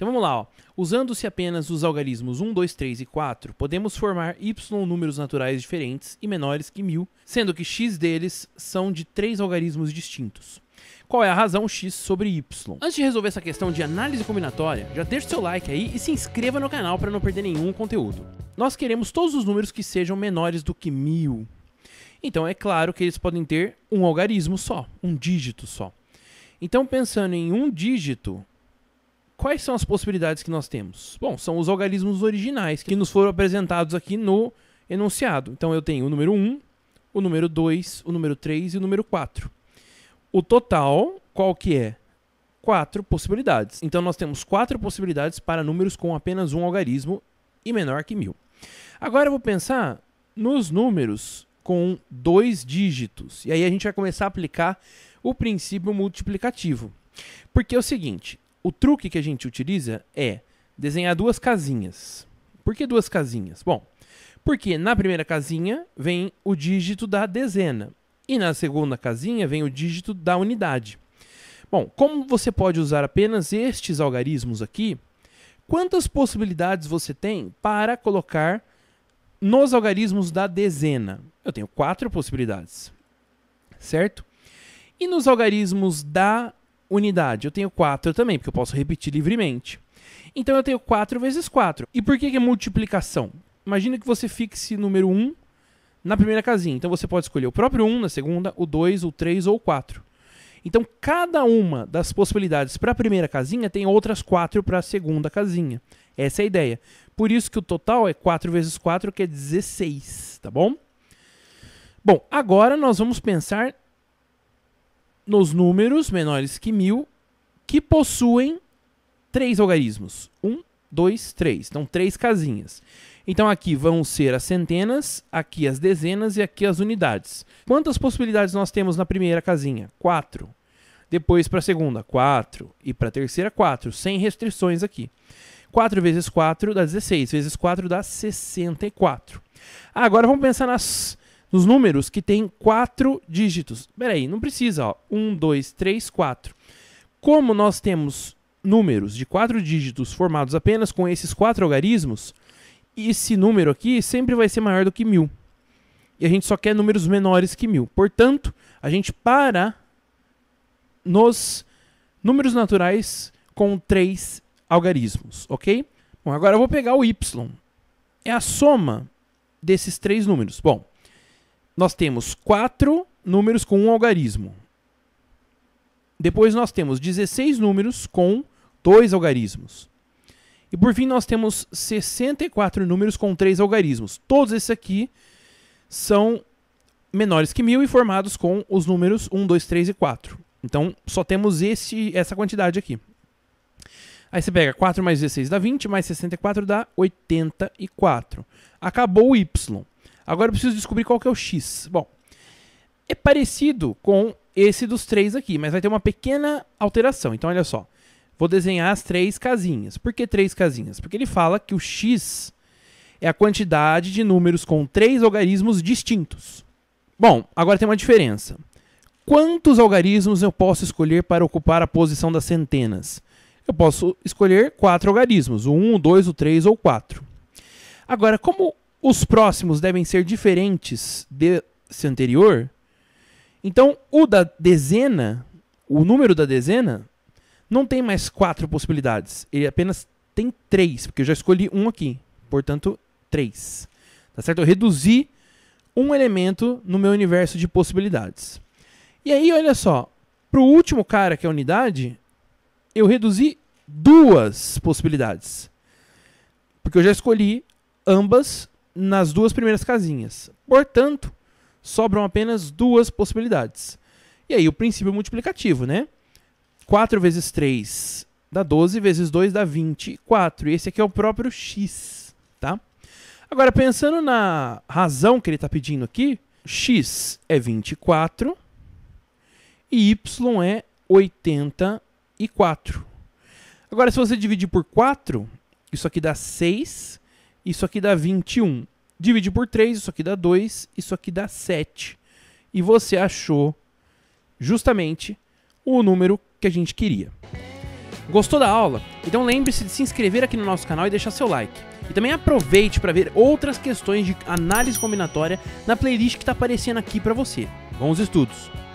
Então vamos lá, Usando-se apenas os algarismos 1, 2, 3 e 4, podemos formar y números naturais diferentes e menores que 1000, sendo que x deles são de três algarismos distintos. Qual é a razão x sobre y? Antes de resolver essa questão de análise combinatória, já deixa o seu like aí e se inscreva no canal para não perder nenhum conteúdo. Nós queremos todos os números que sejam menores do que 1000. Então é claro que eles podem ter um algarismo só, um dígito só. Então pensando em um dígito, Quais são as possibilidades que nós temos? Bom, são os algarismos originais que nos foram apresentados aqui no enunciado. Então eu tenho o número 1, o número 2, o número 3 e o número 4. O total, qual que é? Quatro possibilidades. Então nós temos quatro possibilidades para números com apenas um algarismo e menor que mil. Agora eu vou pensar nos números com dois dígitos. E aí a gente vai começar a aplicar o princípio multiplicativo. Porque é o seguinte, o truque que a gente utiliza é desenhar duas casinhas. Por que duas casinhas? Bom, porque na primeira casinha vem o dígito da dezena e na segunda casinha vem o dígito da unidade. Bom, como você pode usar apenas estes algarismos aqui, quantas possibilidades você tem para colocar nos algarismos da dezena? Eu tenho quatro possibilidades, certo? E nos algarismos da unidade. Eu tenho 4 também, porque eu posso repetir livremente. Então eu tenho 4 vezes 4. E por que, que é multiplicação? Imagina que você fixe número 1 na primeira casinha. Então você pode escolher o próprio 1 na segunda, o 2, o 3 ou o 4. Então cada uma das possibilidades para a primeira casinha tem outras 4 para a segunda casinha. Essa é a ideia. Por isso que o total é 4 vezes 4, que é 16, tá bom? Bom, agora nós vamos pensar nos números menores que mil que possuem três algarismos. Um, dois, três. Então, três casinhas. Então, aqui vão ser as centenas, aqui as dezenas e aqui as unidades. Quantas possibilidades nós temos na primeira casinha? Quatro. Depois, para a segunda, quatro. E para a terceira, quatro. Sem restrições aqui. 4 vezes 4 dá 16, vezes 4 dá 64. Agora vamos pensar nas nos números que tem quatro dígitos. aí, não precisa, ó. 1, 2, 3, 4. Como nós temos números de quatro dígitos formados apenas com esses quatro algarismos, esse número aqui sempre vai ser maior do que mil. E a gente só quer números menores que mil. Portanto, a gente para nos números naturais com três algarismos, ok? Bom, agora eu vou pegar o y. É a soma desses três números. Bom, nós temos quatro números com um algarismo. Depois nós temos 16 números com dois algarismos. E por fim nós temos 64 números com três algarismos. Todos esses aqui são menores que 1.000 e formados com os números 1, 2, 3 e 4. Então só temos esse, essa quantidade aqui. Aí você pega 4 mais 16 dá 20, mais 64 dá 84. Acabou o Y. Agora eu preciso descobrir qual que é o x. Bom, é parecido com esse dos três aqui, mas vai ter uma pequena alteração. Então, olha só. Vou desenhar as três casinhas. Por que três casinhas? Porque ele fala que o x é a quantidade de números com três algarismos distintos. Bom, agora tem uma diferença. Quantos algarismos eu posso escolher para ocupar a posição das centenas? Eu posso escolher quatro algarismos, o 1, o 2, o 3 ou o 4. Agora, como os próximos devem ser diferentes desse anterior. Então, o da dezena, o número da dezena, não tem mais quatro possibilidades. Ele apenas tem três, porque eu já escolhi um aqui. Portanto, três. Tá certo? Eu reduzi um elemento no meu universo de possibilidades. E aí, olha só, para o último cara, que é a unidade, eu reduzi duas possibilidades. Porque eu já escolhi ambas nas duas primeiras casinhas. Portanto, sobram apenas duas possibilidades. E aí o princípio multiplicativo, né? 4 vezes 3 dá 12, vezes 2 dá 24. E esse aqui é o próprio x, tá? Agora, pensando na razão que ele está pedindo aqui, x é 24 e y é 84. Agora, se você dividir por 4, isso aqui dá 6 isso aqui dá 21. Divide por 3, isso aqui dá 2, isso aqui dá 7. E você achou justamente o número que a gente queria. Gostou da aula? Então lembre-se de se inscrever aqui no nosso canal e deixar seu like. E também aproveite para ver outras questões de análise combinatória na playlist que está aparecendo aqui para você. Bons estudos!